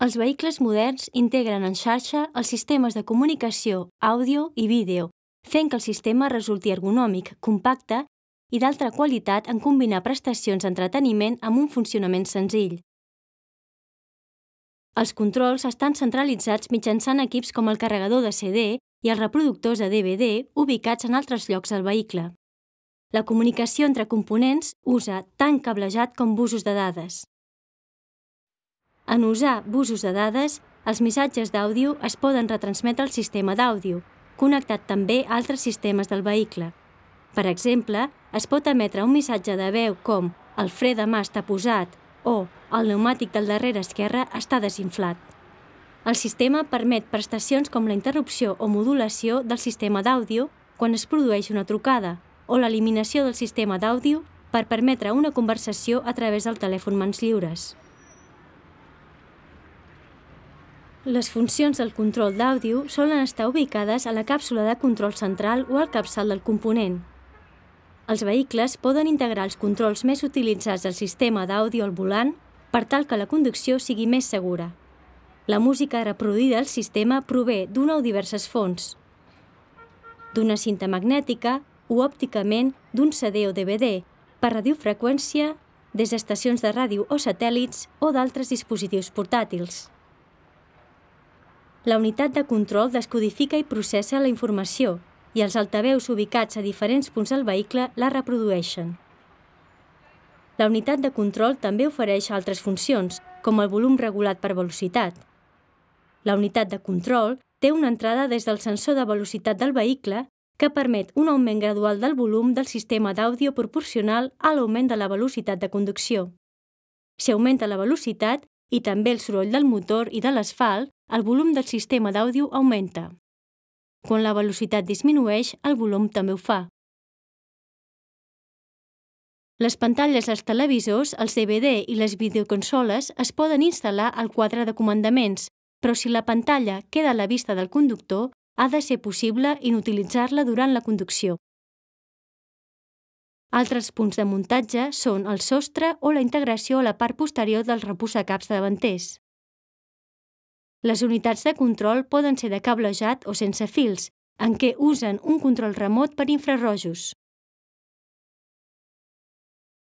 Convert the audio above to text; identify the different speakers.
Speaker 1: Els vehicles moderns integren en xarxa els sistemes de comunicació, àudio i vídeo, fent que el sistema resulti ergonòmic, compacte i d'altra qualitat en combinar prestacions d'entreteniment amb un funcionament senzill. Els controls estan centralitzats mitjançant equips com el carregador de CD i els reproductors de DVD ubicats en altres llocs del vehicle. La comunicació entre components usa tant cablejat com busos de dades. En usar busos de dades, els missatges d'àudio es poden retransmetre al sistema d'àudio, connectat també a altres sistemes del vehicle. Per exemple, es pot emetre un missatge de veu com el fre de mà està posat o el pneumàtic del darrere esquerre està desinflat. El sistema permet prestacions com la interrupció o modulació del sistema d'àudio quan es produeix una trucada o l'eliminació del sistema d'àudio per permetre una conversació a través del telèfon mans lliures. Les funcions del control d'àudio solen estar ubicades a la càpsula de control central o al capçal del component. Els vehicles poden integrar els controls més utilitzats del sistema d'àudio al volant per tal que la conducció sigui més segura. La música reproduïda al sistema prové d'una o diverses fonts, d'una cinta magnètica o òpticament d'un CD o DVD, per radiofreqüència, des d'estacions de ràdio o satèl·lits o d'altres dispositius portàtils. La unitat de control descodifica i processa la informació i els altaveus ubicats a diferents punts del vehicle la reprodueixen. La unitat de control també ofereix altres funcions, com el volum regulat per velocitat. La unitat de control té una entrada des del sensor de velocitat del vehicle que permet un augment gradual del volum del sistema d'àudio proporcional a l'augment de la velocitat de conducció. Si augmenta la velocitat i també el soroll del motor i de l'asfalt, el volum del sistema d'àudio augmenta. Quan la velocitat disminueix, el volum també ho fa. Les pantalles dels televisors, els DVD i les videoconsoles es poden instal·lar al quadre de comandaments, però si la pantalla queda a la vista del conductor, ha de ser possible inutilitzar-la durant la conducció. Altres punts de muntatge són el sostre o la integració a la part posterior del reposacaps davanters. Les unitats de control poden ser de cablejat o sense fils, en què usen un control remot per infrarrojos.